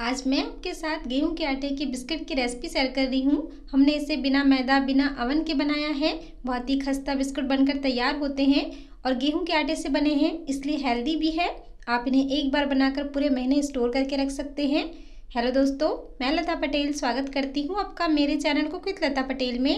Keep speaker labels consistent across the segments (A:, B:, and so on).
A: आज मैं आपके साथ गेहूं के आटे की बिस्किट की रेसिपी शेयर कर रही हूं हमने इसे बिना मैदा बिना अवन के बनाया है बहुत ही खस्ता बिस्किट बनकर तैयार होते हैं और गेहूं के आटे से बने हैं इसलिए हेल्दी भी है आप इन्हें एक बार बनाकर पूरे महीने स्टोर करके रख सकते हैं हेलो दोस्तों मैं लता पटेल स्वागत करती हूँ आपका मेरे चैनल को क्विक लता पटेल में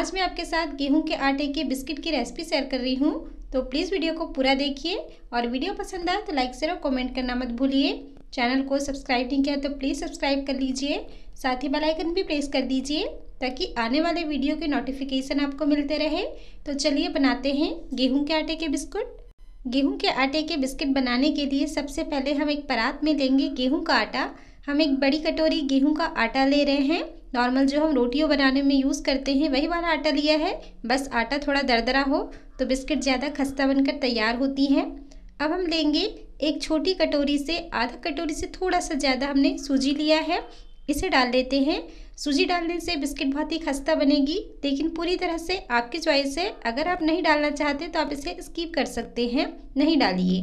A: आज मैं आपके साथ गेहूँ के आटे के बिस्किट की रेसिपी शेयर कर रही हूँ तो प्लीज़ वीडियो को पूरा देखिए और वीडियो पसंद आए तो लाइक शेयर और कॉमेंट करना मत भूलिए चैनल को सब्सक्राइब नहीं किया तो प्लीज़ सब्सक्राइब कर लीजिए साथ ही बेल आइकन भी प्रेस कर दीजिए ताकि आने वाले वीडियो के नोटिफिकेशन आपको मिलते रहे तो चलिए बनाते हैं गेहूं के आटे के बिस्कुट गेहूं के आटे के बिस्किट बनाने के लिए सबसे पहले हम एक परात में लेंगे गेहूं का आटा हम एक बड़ी कटोरी गेहूं का आटा ले रहे हैं नॉर्मल जो हम रोटियों बनाने में यूज़ करते हैं वही वाला आटा लिया है बस आटा थोड़ा दरदरा हो तो बिस्किट ज़्यादा खस्ता बनकर तैयार होती हैं अब हम लेंगे एक छोटी कटोरी से आधा कटोरी से थोड़ा सा ज़्यादा हमने सूजी लिया है इसे डाल देते हैं सूजी डालने से बिस्किट बहुत ही खस्ता बनेगी लेकिन पूरी तरह से आपकी चॉइस है अगर आप नहीं डालना चाहते तो आप इसे स्कीप कर सकते हैं नहीं डालिए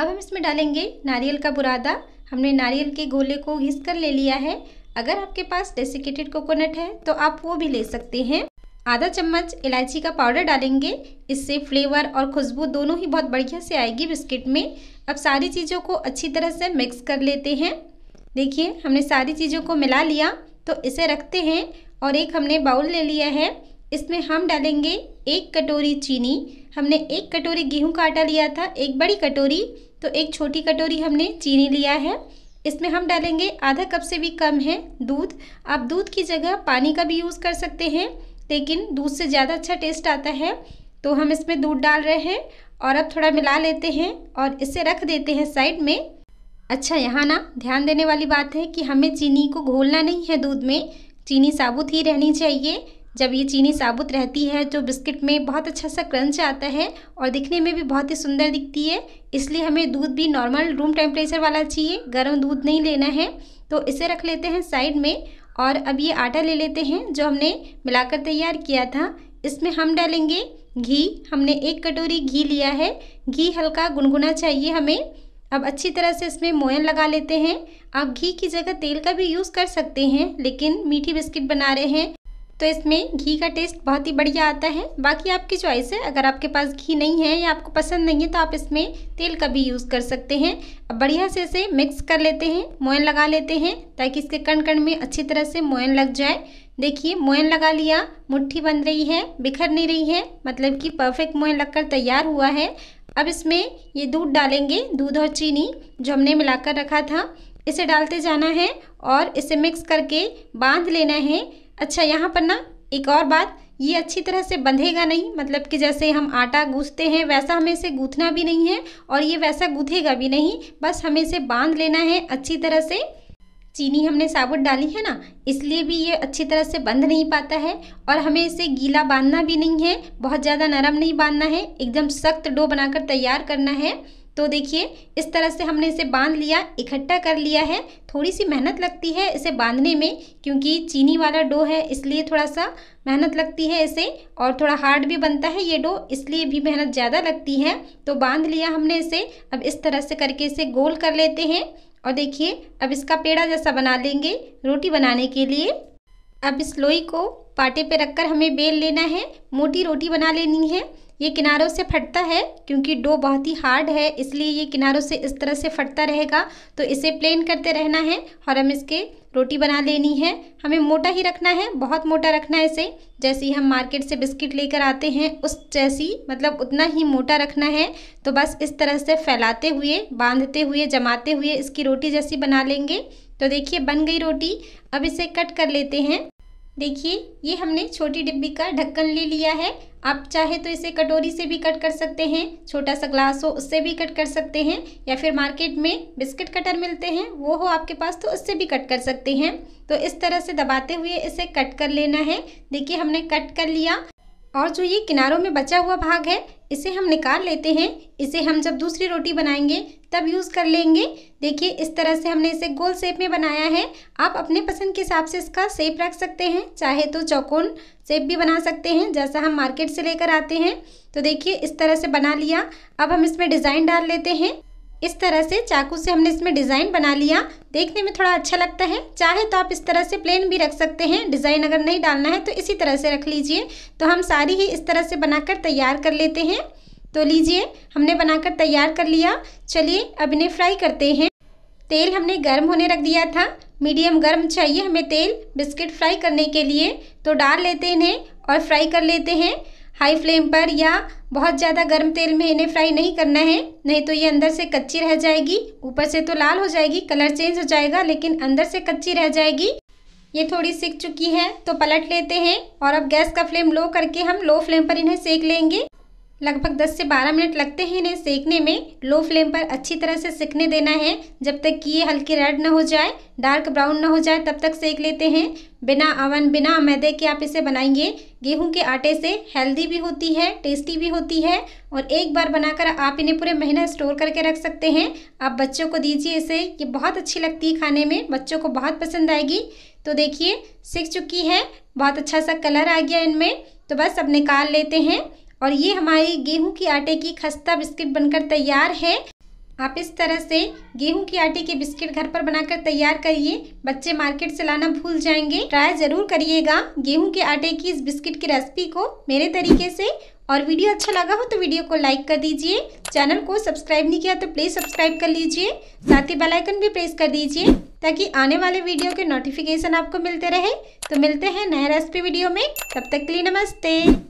A: अब हम इसमें डालेंगे नारियल का बुरादा हमने नारियल के गोले को घिस कर ले लिया है अगर आपके पास डेसिकेटेड कोकोनट है तो आप वो भी ले सकते हैं आधा चम्मच इलायची का पाउडर डालेंगे इससे फ्लेवर और खुशबू दोनों ही बहुत बढ़िया से आएगी बिस्किट में अब सारी चीज़ों को अच्छी तरह से मिक्स कर लेते हैं देखिए हमने सारी चीज़ों को मिला लिया तो इसे रखते हैं और एक हमने बाउल ले लिया है इसमें हम डालेंगे एक कटोरी चीनी हमने एक कटोरी गेहूं का आटा लिया था एक बड़ी कटोरी तो एक छोटी कटोरी हमने चीनी लिया है इसमें हम डालेंगे आधा कप से भी कम है दूध आप दूध की जगह पानी का भी यूज़ कर सकते हैं लेकिन दूध से ज़्यादा अच्छा टेस्ट आता है तो हम इसमें दूध डाल रहे हैं और अब थोड़ा मिला लेते हैं और इसे रख देते हैं साइड में अच्छा यहाँ ना ध्यान देने वाली बात है कि हमें चीनी को घोलना नहीं है दूध में चीनी साबुत ही रहनी चाहिए जब ये चीनी साबुत रहती है तो बिस्किट में बहुत अच्छा सा क्रंच आता है और दिखने में भी बहुत ही सुंदर दिखती है इसलिए हमें दूध भी नॉर्मल रूम टेम्परेचर वाला चाहिए गर्म दूध नहीं लेना है तो इसे रख लेते हैं साइड में और अब ये आटा ले लेते हैं जो हमने मिलाकर तैयार किया था इसमें हम डालेंगे घी हमने एक कटोरी घी लिया है घी हल्का गुनगुना चाहिए हमें अब अच्छी तरह से इसमें मोयन लगा लेते हैं आप घी की जगह तेल का भी यूज़ कर सकते हैं लेकिन मीठी बिस्किट बना रहे हैं तो इसमें घी का टेस्ट बहुत ही बढ़िया आता है बाकी आपकी चॉइस है अगर आपके पास घी नहीं है या आपको पसंद नहीं है तो आप इसमें तेल का भी यूज़ कर सकते हैं अब बढ़िया से इसे मिक्स कर लेते हैं मोयन लगा लेते हैं ताकि इसके कण कण में अच्छी तरह से मोयन लग जाए देखिए मोयन लगा लिया मुट्ठी बन रही है बिखर नहीं रही है मतलब कि परफेक्ट मोयन लगकर तैयार हुआ है अब इसमें ये दूध डालेंगे दूध और चीनी जो हमने मिलाकर रखा था इसे डालते जाना है और इसे मिक्स करके बांध लेना है अच्छा यहाँ पर ना एक और बात ये अच्छी तरह से बंधेगा नहीं मतलब कि जैसे हम आटा गूँसते हैं वैसा हमें इसे गूंथना भी नहीं है और ये वैसा गूँथेगा भी नहीं बस हमें इसे बांध लेना है अच्छी तरह से चीनी हमने साबुत डाली है ना इसलिए भी ये अच्छी तरह से बंध नहीं पाता है और हमें इसे गीला बांधना भी नहीं है बहुत ज़्यादा नरम नहीं बांधना है एकदम सख्त डो बनाकर तैयार करना है तो देखिए इस तरह से हमने इसे बांध लिया इकट्ठा कर लिया है थोड़ी सी मेहनत लगती है इसे बांधने में क्योंकि चीनी वाला डो है इसलिए थोड़ा सा मेहनत लगती है इसे और थोड़ा हार्ड भी बनता है ये डो इसलिए भी मेहनत ज़्यादा लगती है तो बांध लिया हमने इसे अब इस तरह से करके इसे गोल कर लेते हैं और देखिए अब इसका पेड़ा जैसा बना लेंगे रोटी बनाने के लिए अब इस लोई को पाटे रख रखकर हमें बेल लेना है मोटी रोटी बना लेनी है ये किनारों से फटता है क्योंकि डो बहुत ही हार्ड है इसलिए ये किनारों से इस तरह से फटता रहेगा तो इसे प्लेन करते रहना है और हम इसके रोटी बना लेनी है हमें मोटा ही रखना है बहुत मोटा रखना है इसे जैसे ही हम मार्केट से बिस्किट लेकर आते हैं उस जैसी मतलब उतना ही मोटा रखना है तो बस इस तरह से फैलाते हुए बांधते हुए जमाते हुए इसकी रोटी जैसी बना लेंगे तो देखिए बन गई रोटी अब इसे कट कर लेते हैं देखिए ये हमने छोटी डिब्बी का ढक्कन ले लिया है आप चाहे तो इसे कटोरी से भी कट कर सकते हैं छोटा सा ग्लास हो उससे भी कट कर सकते हैं या फिर मार्केट में बिस्किट कटर मिलते हैं वो हो आपके पास तो उससे भी कट कर सकते हैं तो इस तरह से दबाते हुए इसे कट कर लेना है देखिए हमने कट कर लिया और जो ये किनारों में बचा हुआ भाग है इसे हम निकाल लेते हैं इसे हम जब दूसरी रोटी बनाएंगे तब यूज़ कर लेंगे देखिए इस तरह से हमने इसे गोल शेप में बनाया है आप अपने पसंद के हिसाब से इसका शेप रख सकते हैं चाहे तो चौकोन शेप भी बना सकते हैं जैसा हम मार्केट से लेकर आते हैं तो देखिए इस तरह से बना लिया अब हम इसमें डिज़ाइन डाल लेते हैं इस तरह से चाकू से हमने इसमें डिज़ाइन बना लिया देखने में थोड़ा अच्छा लगता है चाहे तो आप इस तरह से प्लेन भी रख सकते हैं डिज़ाइन अगर नहीं डालना है तो इसी तरह से रख लीजिए तो हम सारी ही इस तरह से बनाकर तैयार कर लेते हैं तो लीजिए हमने बनाकर तैयार कर लिया चलिए अब इन्हें फ्राई करते हैं तेल हमने गर्म होने रख दिया था मीडियम गर्म चाहिए हमें तेल बिस्किट फ्राई करने के लिए तो डाल लेते हैं इन्हें और फ्राई कर लेते हैं हाई फ्लेम पर या बहुत ज़्यादा गर्म तेल में इन्हें फ्राई नहीं करना है नहीं तो ये अंदर से कच्ची रह जाएगी ऊपर से तो लाल हो जाएगी कलर चेंज हो जाएगा लेकिन अंदर से कच्ची रह जाएगी ये थोड़ी सीख चुकी है तो पलट लेते हैं और अब गैस का फ्लेम लो करके हम लो फ्लेम पर इन्हें सेक लेंगे लगभग 10 से 12 मिनट लगते हैं इन्हें सेकने में लो फ्लेम पर अच्छी तरह से सिकने देना है जब तक कि ये हल्की रेड ना हो जाए डार्क ब्राउन ना हो जाए तब तक सेक लेते हैं बिना अवन बिना मैदे के आप इसे बनाएंगे गेहूं के आटे से हेल्दी भी होती है टेस्टी भी होती है और एक बार बनाकर आप इन्हें पूरे महीना स्टोर करके रख सकते हैं आप बच्चों को दीजिए इसे ये बहुत अच्छी लगती है खाने में बच्चों को बहुत पसंद आएगी तो देखिए सीख चुकी है बहुत अच्छा सा कलर आ गया इनमें तो बस अब निकाल लेते हैं और ये हमारी गेहूं की आटे की खस्ता बिस्किट बनकर तैयार है आप इस तरह से गेहूं की आटे के बिस्किट घर पर बनाकर तैयार करिए बच्चे मार्केट से लाना भूल जाएंगे ट्राई ज़रूर करिएगा गेहूं के आटे की इस बिस्किट की रेसिपी को मेरे तरीके से और वीडियो अच्छा लगा हो तो वीडियो को लाइक कर दीजिए चैनल को सब्सक्राइब नहीं किया तो प्लीज़ सब्सक्राइब कर लीजिए साथ ही बेलाइकन भी प्रेस कर दीजिए ताकि आने वाले वीडियो के नोटिफिकेशन आपको मिलते रहे तो मिलते हैं नए रेसिपी वीडियो में तब तक के लिए नमस्ते